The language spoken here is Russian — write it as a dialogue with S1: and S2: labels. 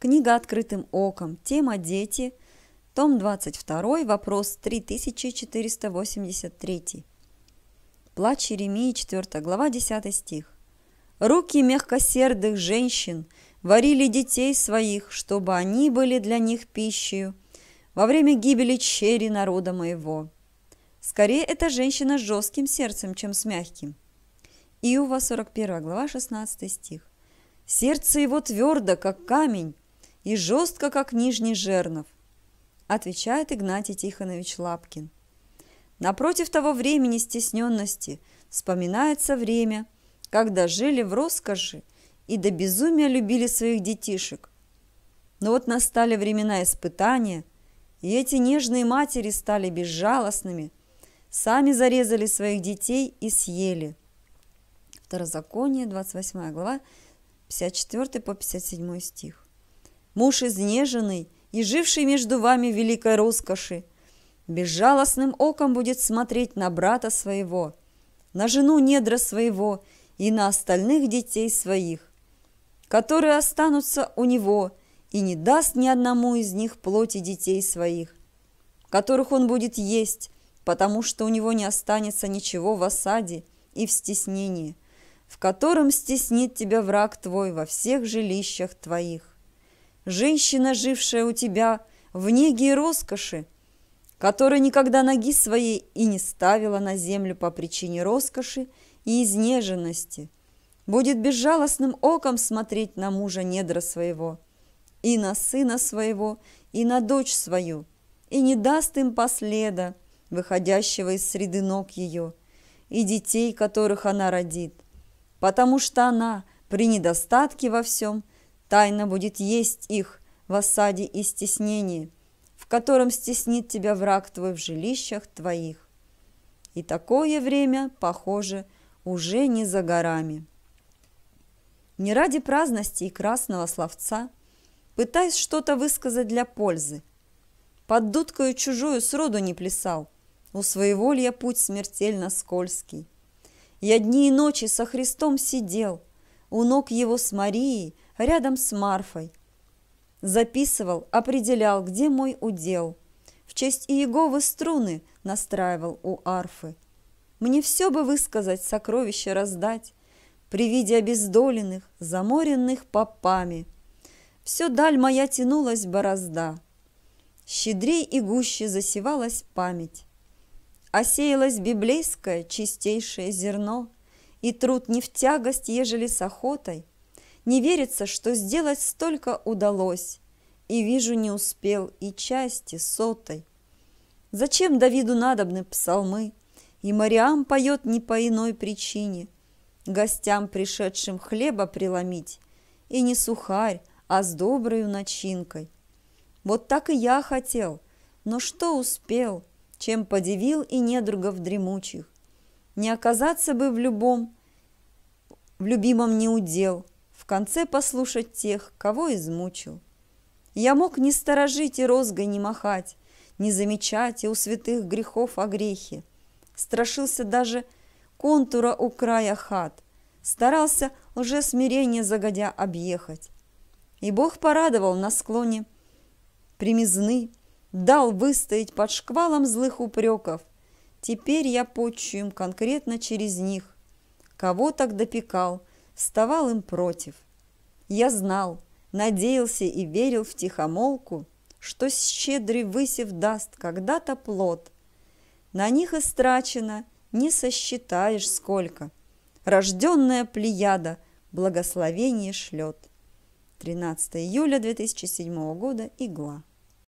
S1: Книга «Открытым оком», тема «Дети», том 22, вопрос 3483. Плач Еремии, 4 глава, 10 стих. «Руки мягкосердых женщин варили детей своих, чтобы они были для них пищей во время гибели чери народа моего». Скорее, это женщина с жестким сердцем, чем с мягким. Иова, 41 глава, 16 стих. «Сердце его твердо, как камень, и жестко, как нижний жернов, отвечает Игнатий Тихонович Лапкин. Напротив того времени стесненности вспоминается время, когда жили в роскоши и до безумия любили своих детишек. Но вот настали времена испытания, и эти нежные матери стали безжалостными, сами зарезали своих детей и съели. Второзаконие, 28 глава, 54 по 57 стих муж изнеженный и живший между вами великой роскоши, безжалостным оком будет смотреть на брата своего, на жену недра своего и на остальных детей своих, которые останутся у него и не даст ни одному из них плоти детей своих, которых он будет есть, потому что у него не останется ничего в осаде и в стеснении, в котором стеснит тебя враг твой во всех жилищах твоих женщина, жившая у тебя в неге и роскоши, которая никогда ноги своей и не ставила на землю по причине роскоши и изнеженности, будет безжалостным оком смотреть на мужа недра своего, и на сына своего, и на дочь свою, и не даст им последа, выходящего из среды ног ее, и детей, которых она родит, потому что она при недостатке во всем Тайно будет есть их в осаде и стеснении, в котором стеснит тебя враг твой в жилищах твоих. И такое время, похоже, уже не за горами. Не ради праздности и красного словца, пытаясь что-то высказать для пользы. Под дудкою чужую сроду не плясал, у своего ли я путь смертельно скользкий. Я дни и ночи со Христом сидел, у ног его с Марией – рядом с Марфой. Записывал, определял, где мой удел. В честь Иеговы струны настраивал у арфы. Мне все бы высказать, сокровища раздать, При виде обездоленных, заморенных попами. Все даль моя тянулась борозда, Щедрей и гуще засевалась память. Осеялось библейское чистейшее зерно, И труд не в тягость, ежели с охотой — не верится, что сделать столько удалось. И вижу, не успел и части сотой. Зачем Давиду надобны псалмы? И Мариам поет не по иной причине. Гостям, пришедшим хлеба преломить, И не сухарь, а с доброю начинкой. Вот так и я хотел, но что успел, Чем подивил и недругов дремучих. Не оказаться бы в любом, в любимом неудел — в конце послушать тех, кого измучил. Я мог не сторожить и розгой не махать, не замечать и у святых грехов о грехе. Страшился даже контура у края хат, старался уже смирение загодя объехать. И Бог порадовал на склоне примизны, дал выстоять под шквалом злых упреков. Теперь я почуем конкретно через них. Кого так допекал, вставал им против. Я знал, надеялся и верил в тихомолку, что щедрый высев даст когда-то плод. На них истрачено не сосчитаешь сколько. Рожденная плеяда благословение шлет. 13 июля 2007 года, Игла.